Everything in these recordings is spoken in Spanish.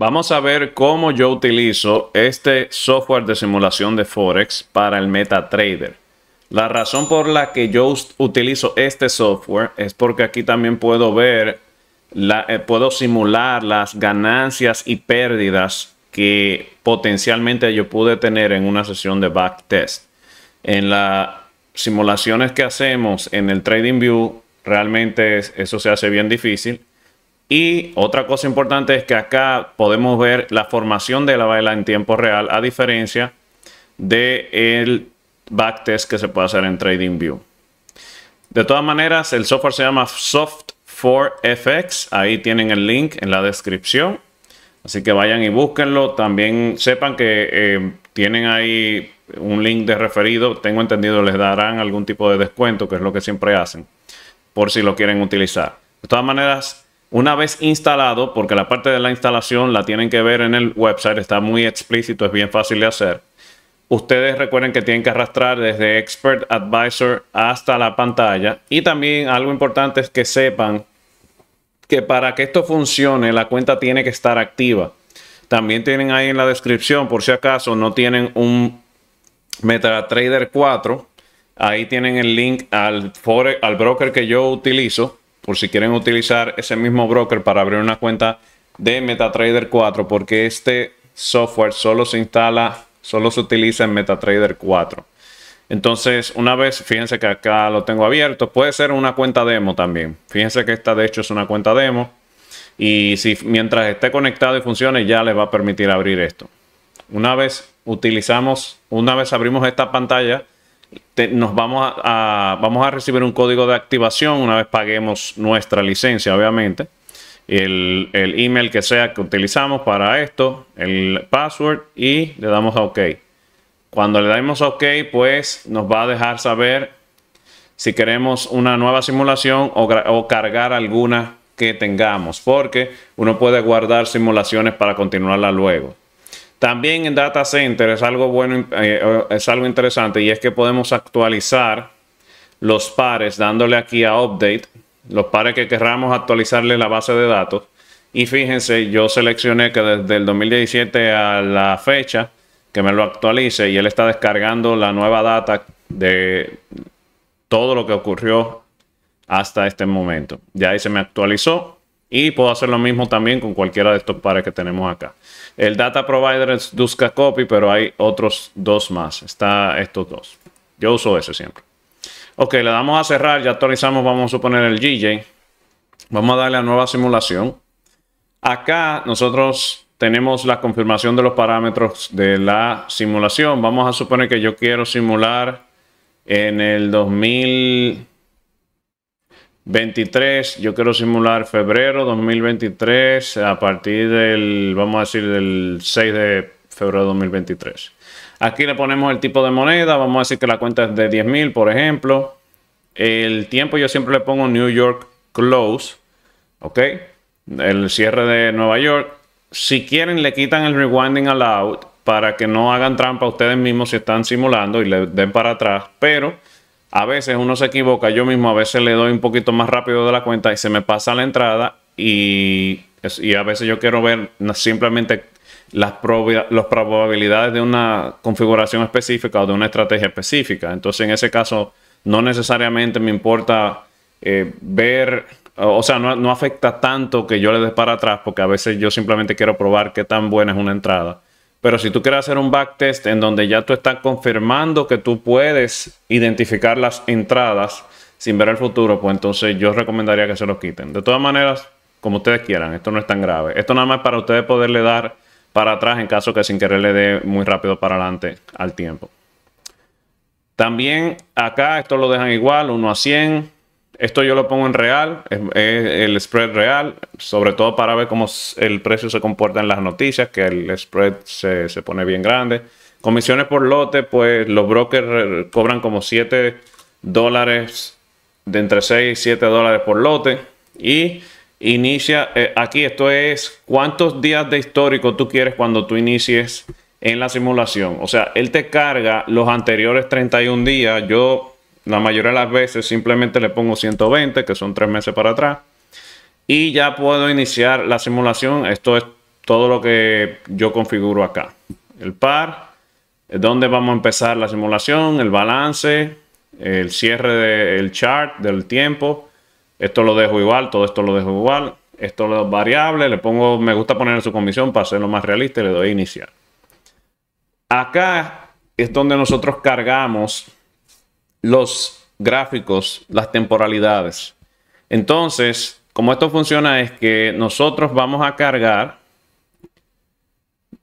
Vamos a ver cómo yo utilizo este software de simulación de Forex para el MetaTrader. La razón por la que yo utilizo este software es porque aquí también puedo ver, eh, puedo simular las ganancias y pérdidas que potencialmente yo pude tener en una sesión de backtest. En las simulaciones que hacemos en el TradingView, realmente eso se hace bien difícil y otra cosa importante es que acá podemos ver la formación de la vela en tiempo real, a diferencia del el backtest que se puede hacer en TradingView. De todas maneras, el software se llama Soft4FX. Ahí tienen el link en la descripción. Así que vayan y búsquenlo. También sepan que eh, tienen ahí un link de referido. Tengo entendido, les darán algún tipo de descuento, que es lo que siempre hacen, por si lo quieren utilizar. De todas maneras, una vez instalado, porque la parte de la instalación la tienen que ver en el website, está muy explícito, es bien fácil de hacer. Ustedes recuerden que tienen que arrastrar desde Expert Advisor hasta la pantalla. Y también algo importante es que sepan que para que esto funcione la cuenta tiene que estar activa. También tienen ahí en la descripción, por si acaso no tienen un MetaTrader 4, ahí tienen el link al, al broker que yo utilizo por si quieren utilizar ese mismo broker para abrir una cuenta de MetaTrader 4, porque este software solo se instala, solo se utiliza en MetaTrader 4. Entonces, una vez, fíjense que acá lo tengo abierto, puede ser una cuenta demo también. Fíjense que esta de hecho es una cuenta demo. Y si mientras esté conectado y funcione, ya les va a permitir abrir esto. Una vez utilizamos, una vez abrimos esta pantalla, nos vamos a, vamos a recibir un código de activación una vez paguemos nuestra licencia, obviamente. El, el, email que sea que utilizamos para esto, el password y le damos a OK. Cuando le damos a OK, pues nos va a dejar saber si queremos una nueva simulación o, o cargar alguna que tengamos, porque uno puede guardar simulaciones para continuarla luego. También en data center es algo bueno, eh, es algo interesante y es que podemos actualizar los pares dándole aquí a update, los pares que querramos actualizarle la base de datos. Y fíjense, yo seleccioné que desde el 2017 a la fecha que me lo actualice y él está descargando la nueva data de todo lo que ocurrió hasta este momento. Ya ahí se me actualizó y puedo hacer lo mismo también con cualquiera de estos pares que tenemos acá. El data provider es Duska Copy, pero hay otros dos más. Está estos dos. Yo uso ese siempre. Ok, le damos a cerrar, ya actualizamos, vamos a suponer el GJ. Vamos a darle a nueva simulación. Acá nosotros tenemos la confirmación de los parámetros de la simulación. Vamos a suponer que yo quiero simular en el 2000... 23, yo quiero simular febrero 2023 a partir del, vamos a decir, del 6 de febrero de 2023. Aquí le ponemos el tipo de moneda, vamos a decir que la cuenta es de 10.000, por ejemplo. El tiempo yo siempre le pongo New York Close, ¿ok? El cierre de Nueva York. Si quieren le quitan el rewinding allowed para que no hagan trampa ustedes mismos si están simulando y le den para atrás, pero a veces uno se equivoca, yo mismo a veces le doy un poquito más rápido de la cuenta y se me pasa la entrada y, a veces yo quiero ver simplemente las, probabilidades de una configuración específica o de una estrategia específica. Entonces en ese caso no necesariamente me importa eh, ver, o sea, no, no afecta tanto que yo le des para atrás porque a veces yo simplemente quiero probar qué tan buena es una entrada pero si tú quieres hacer un backtest en donde ya tú estás confirmando que tú puedes identificar las entradas sin ver el futuro, pues entonces yo recomendaría que se los quiten. De todas maneras, como ustedes quieran, esto no es tan grave. Esto nada más es para ustedes poderle dar para atrás en caso que sin querer le dé muy rápido para adelante al tiempo. También acá esto lo dejan igual, 1 a 100. Esto yo lo pongo en real, es, el spread real, sobre todo para ver cómo el precio se comporta en las noticias, que el spread se, pone bien grande. Comisiones por lote, pues los brokers cobran como 7 dólares, de entre 6 y 7 dólares por lote. Y inicia, eh, aquí esto es cuántos días de histórico tú quieres cuando tú inicies en la simulación. O sea, él te carga los anteriores 31 días. Yo la mayoría de las veces simplemente le pongo 120, que son tres meses para atrás. Y ya puedo iniciar la simulación. Esto es todo lo que yo configuro acá. El par, dónde vamos a empezar la simulación, el balance, el cierre del chart, del tiempo. Esto lo dejo igual, todo esto lo dejo igual. Esto lo variable, le pongo, me gusta poner en su comisión para hacerlo más realista y le doy iniciar. Acá es donde nosotros cargamos los gráficos, las temporalidades. Entonces, como esto funciona es que nosotros vamos a cargar,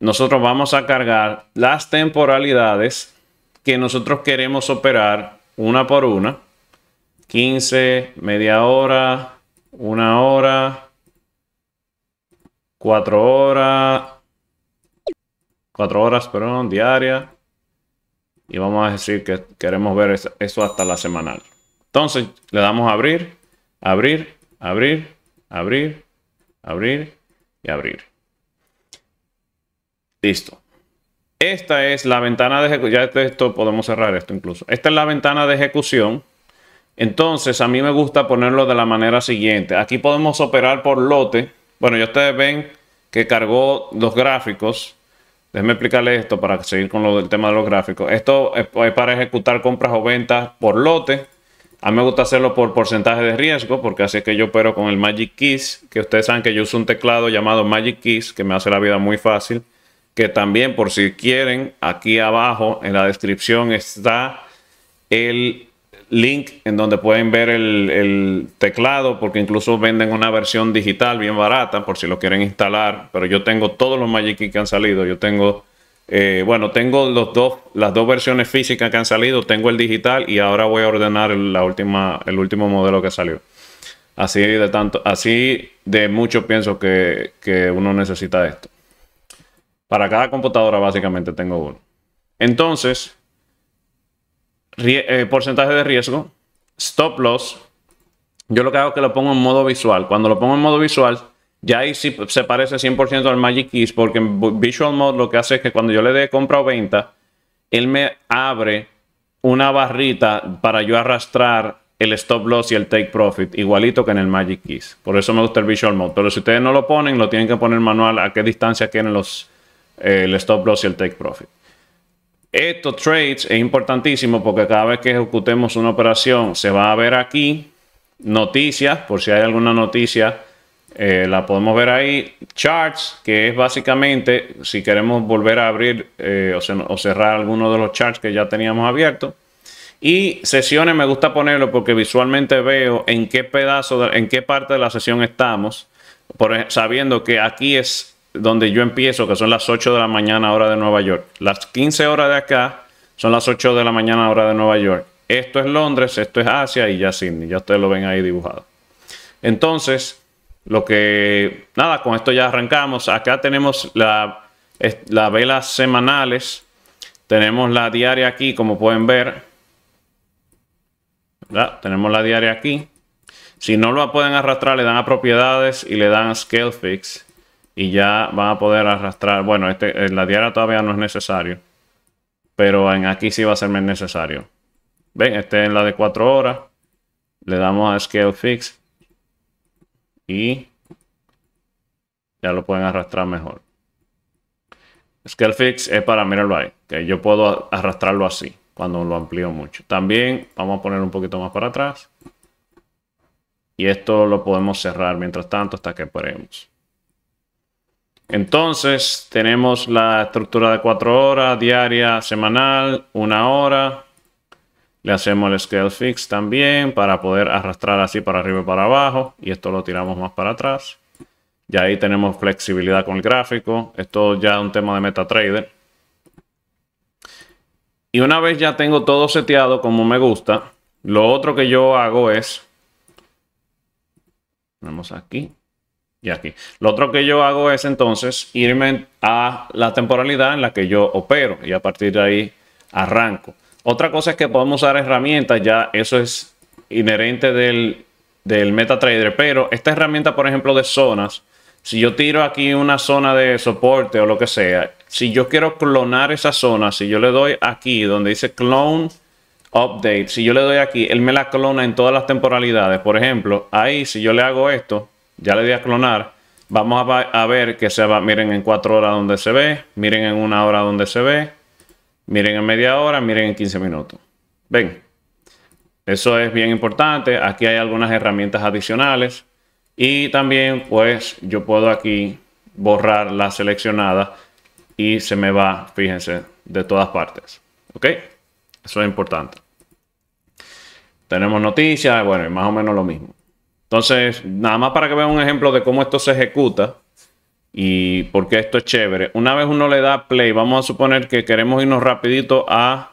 nosotros vamos a cargar las temporalidades que nosotros queremos operar una por una. 15, media hora, una hora, cuatro horas, cuatro horas, perdón, diaria, y vamos a decir que queremos ver eso hasta la semanal. Entonces le damos a abrir, abrir, abrir, abrir, abrir y abrir. Listo. Esta es la ventana de ejecución. Ya esto podemos cerrar esto incluso. Esta es la ventana de ejecución. Entonces a mí me gusta ponerlo de la manera siguiente. Aquí podemos operar por lote. Bueno, ya ustedes ven que cargó los gráficos Déjenme explicarle esto para seguir con lo del tema de los gráficos. Esto es para ejecutar compras o ventas por lote. A mí me gusta hacerlo por porcentaje de riesgo, porque así es que yo opero con el Magic Keys, que ustedes saben que yo uso un teclado llamado Magic Keys, que me hace la vida muy fácil. Que también, por si quieren, aquí abajo en la descripción está el link en donde pueden ver el, teclado, porque incluso venden una versión digital bien barata por si lo quieren instalar. Pero yo tengo todos los Magic que han salido. Yo tengo, eh, bueno, tengo los dos, las dos versiones físicas que han salido. Tengo el digital y ahora voy a ordenar la última, el último modelo que salió. Así de tanto, así de mucho pienso que uno necesita esto. Para cada computadora básicamente tengo uno. Entonces, eh, porcentaje de riesgo, stop loss. Yo lo que hago es que lo pongo en modo visual. Cuando lo pongo en modo visual, ya ahí sí se parece 100% al Magic Keys, porque en Visual Mode lo que hace es que cuando yo le dé compra o venta, él me abre una barrita para yo arrastrar el stop loss y el take profit, igualito que en el Magic Keys. Por eso me gusta el Visual Mode. Pero si ustedes no lo ponen, lo tienen que poner manual a qué distancia quieren los, eh, el stop loss y el take profit. Estos trades es importantísimo porque cada vez que ejecutemos una operación se va a ver aquí noticias, por si hay alguna noticia, eh, la podemos ver ahí. Charts, que es básicamente si queremos volver a abrir eh, o, cerrar alguno de los charts que ya teníamos abierto Y sesiones me gusta ponerlo porque visualmente veo en qué pedazo, en qué parte de la sesión estamos, sabiendo que aquí es donde yo empiezo, que son las 8 de la mañana hora de Nueva York. Las 15 horas de acá son las 8 de la mañana hora de Nueva York. Esto es Londres, esto es Asia y ya Sydney. Ya ustedes lo ven ahí dibujado. Entonces, lo que... Nada, con esto ya arrancamos. Acá tenemos las velas semanales. Tenemos la diaria aquí, como pueden ver. Tenemos la diaria aquí. Si no lo pueden arrastrar, le dan a propiedades y le dan a scale fix y ya van a poder arrastrar. Bueno, este, eh, la diaria todavía no es necesario, pero en aquí sí va a ser más necesario. Ven, este es la de 4 horas. Le damos a Scale Fix y ya lo pueden arrastrar mejor. Scale Fix es para, mirarlo ahí, que yo puedo arrastrarlo así cuando lo amplío mucho. También vamos a poner un poquito más para atrás. Y esto lo podemos cerrar mientras tanto hasta que paremos. Entonces, tenemos la estructura de 4 horas, diaria, semanal, una hora. Le hacemos el scale fix también para poder arrastrar así para arriba y para abajo. Y esto lo tiramos más para atrás. Y ahí tenemos flexibilidad con el gráfico. Esto ya es un tema de MetaTrader. Y una vez ya tengo todo seteado como me gusta, lo otro que yo hago es... Vamos aquí y aquí. Lo otro que yo hago es entonces irme a la temporalidad en la que yo opero y a partir de ahí arranco. Otra cosa es que podemos usar herramientas, ya eso es inherente del, del MetaTrader, pero esta herramienta, por ejemplo, de zonas, si yo tiro aquí una zona de soporte o lo que sea, si yo quiero clonar esa zona, si yo le doy aquí donde dice clone update, si yo le doy aquí, él me la clona en todas las temporalidades. Por ejemplo, ahí si yo le hago esto, ya le di a clonar. Vamos a, ver que se va, miren en cuatro horas donde se ve, miren en una hora donde se ve, miren en media hora, miren en 15 minutos. Ven, eso es bien importante. Aquí hay algunas herramientas adicionales y también pues yo puedo aquí borrar la seleccionada y se me va, fíjense, de todas partes. ¿Ok? Eso es importante. Tenemos noticias, bueno, más o menos lo mismo. Entonces, nada más para que vean un ejemplo de cómo esto se ejecuta y por qué esto es chévere. Una vez uno le da play, vamos a suponer que queremos irnos rapidito a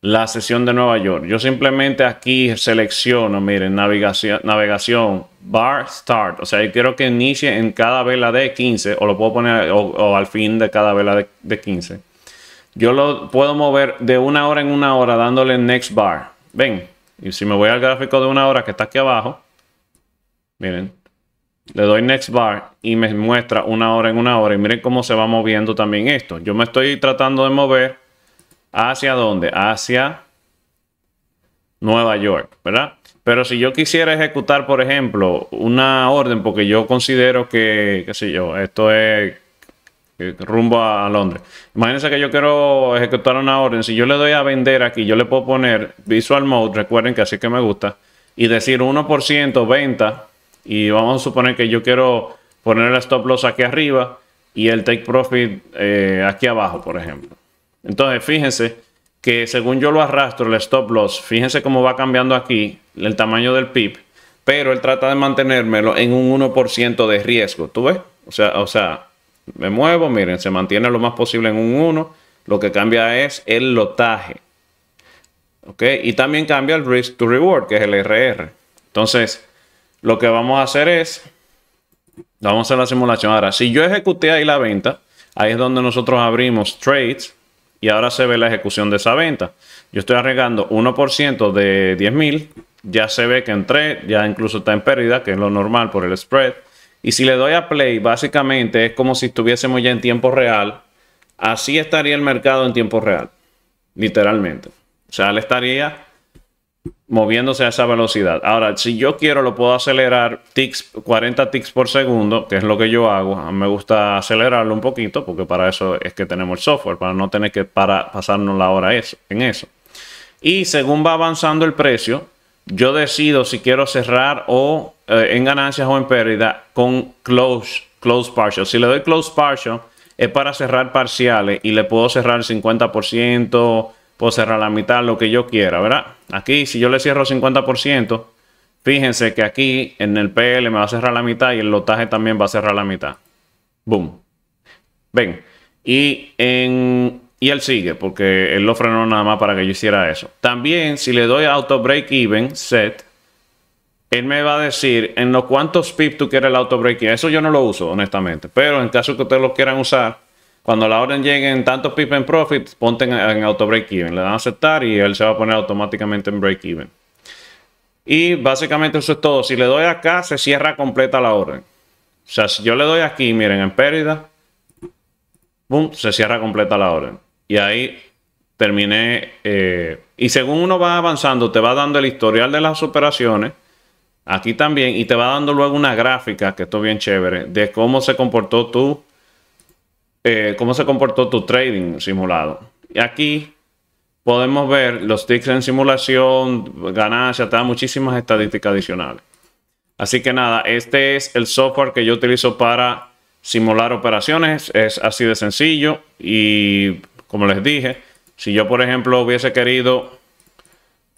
la sesión de Nueva York. Yo simplemente aquí selecciono, miren, navegación, navegación bar start. O sea, yo quiero que inicie en cada vela de 15 o lo puedo poner al fin de cada vela de, de 15. Yo lo puedo mover de una hora en una hora dándole next bar. Ven, y si me voy al gráfico de una hora que está aquí abajo, Miren. Le doy next bar y me muestra una hora en una hora. Y miren cómo se va moviendo también esto. Yo me estoy tratando de mover hacia dónde? Hacia Nueva York, ¿verdad? Pero si yo quisiera ejecutar, por ejemplo, una orden, porque yo considero que, qué sé yo, esto es eh, rumbo a, Londres. Imagínense que yo quiero ejecutar una orden. Si yo le doy a vender aquí, yo le puedo poner Visual Mode, recuerden que así que me gusta, y decir 1% venta y vamos a suponer que yo quiero poner el stop loss aquí arriba y el take profit eh, aquí abajo, por ejemplo. Entonces, fíjense que según yo lo arrastro, el stop loss, fíjense cómo va cambiando aquí el tamaño del PIP. pero él trata de mantenérmelo en un 1% de riesgo, ¿tú ves? O sea, o sea, me muevo, miren, se mantiene lo más posible en un 1, lo que cambia es el lotaje. ¿Ok? Y también cambia el risk to reward, que es el RR. Entonces, lo que vamos a hacer es, vamos a hacer la simulación ahora. Si yo ejecuté ahí la venta, ahí es donde nosotros abrimos trades y ahora se ve la ejecución de esa venta. Yo estoy arriesgando 1% de 10.000, ya se ve que entré, ya incluso está en pérdida, que es lo normal por el spread. Y si le doy a play, básicamente es como si estuviésemos ya en tiempo real. Así estaría el mercado en tiempo real, literalmente. O sea, le estaría moviéndose a esa velocidad. Ahora, si yo quiero, lo puedo acelerar 40 ticks por segundo, que es lo que yo hago. me gusta acelerarlo un poquito, porque para eso es que tenemos el software, para no tener que para, pasarnos la hora eso, en eso. Y según va avanzando el precio, yo decido si quiero cerrar o eh, en ganancias o en pérdida con close, close partial. Si le doy close partial, es para cerrar parciales y le puedo cerrar el 50%, puedo cerrar la mitad, lo que yo quiera, ¿verdad? Aquí, si yo le cierro 50%, fíjense que aquí en el PL me va a cerrar la mitad y el lotaje también va a cerrar la mitad. Boom. Ven. Y, en, y él sigue, porque él lo frenó nada más para que yo hiciera eso. También, si le doy auto break even, set, él me va a decir en los cuántos pips tú quieres el auto break even. Eso yo no lo uso, honestamente. Pero en caso que ustedes lo quieran usar, cuando la orden llegue en tantos pip en profit, ponten en, auto break even. Le dan a aceptar y él se va a poner automáticamente en break even. Y básicamente eso es todo. Si le doy acá, se cierra completa la orden. O sea, si yo le doy aquí, miren, en pérdida, se cierra completa la orden. Y ahí terminé. Eh, y según uno va avanzando, te va dando el historial de las operaciones. Aquí también. Y te va dando luego una gráfica, que esto es bien chévere, de cómo se comportó tú. Eh, cómo se comportó tu trading simulado. Y aquí podemos ver los ticks en simulación, ganancias, te muchísimas estadísticas adicionales. Así que nada, este es el software que yo utilizo para simular operaciones. Es así de sencillo y como les dije, si yo por ejemplo hubiese querido,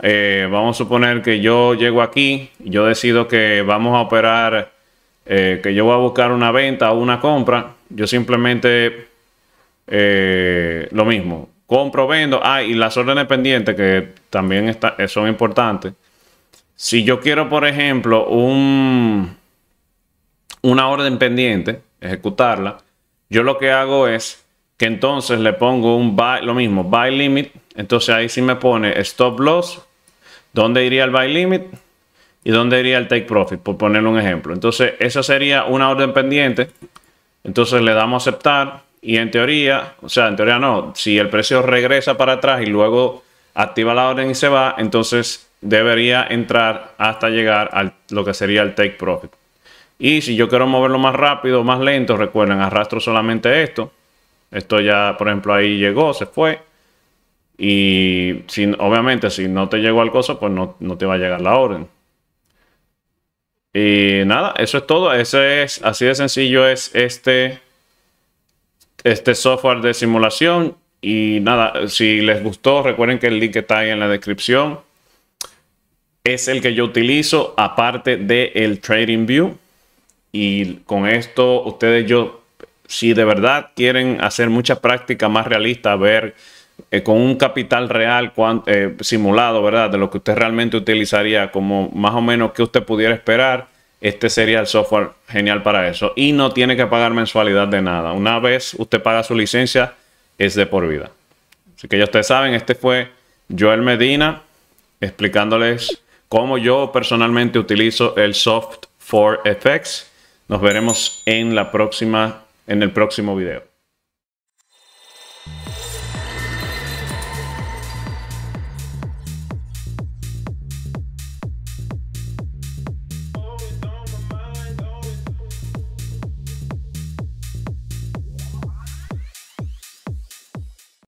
eh, vamos a suponer que yo llego aquí, yo decido que vamos a operar, eh, que yo voy a buscar una venta o una compra yo simplemente eh, lo mismo. Compro, vendo. Ah, y las órdenes pendientes que también eh, son importantes. Si yo quiero, por ejemplo, un, una orden pendiente, ejecutarla, yo lo que hago es que entonces le pongo un buy, lo mismo, buy limit. Entonces ahí sí me pone stop loss, dónde iría el buy limit y dónde iría el take profit, por ponerle un ejemplo. Entonces esa sería una orden pendiente entonces le damos aceptar y en teoría, o sea, en teoría no, si el precio regresa para atrás y luego activa la orden y se va, entonces debería entrar hasta llegar a lo que sería el take profit. Y si yo quiero moverlo más rápido, más lento, recuerden, arrastro solamente esto. Esto ya, por ejemplo, ahí llegó, se fue. Y si, obviamente, si no te llegó al coso, pues no te va a llegar la orden. Y nada, eso es todo. eso es, así de sencillo es este, este software de simulación. Y nada, si les gustó, recuerden que el link está ahí en la descripción. Es el que yo utilizo aparte del Trading View. Y con esto ustedes yo, si de verdad quieren hacer mucha práctica más realista, ver eh, con un capital real eh, simulado, ¿verdad? De lo que usted realmente utilizaría como más o menos que usted pudiera esperar, este sería el software genial para eso. Y no tiene que pagar mensualidad de nada. Una vez usted paga su licencia, es de por vida. Así que ya ustedes saben, este fue Joel Medina explicándoles cómo yo personalmente utilizo el soft for FX. Nos veremos en la próxima en el próximo video.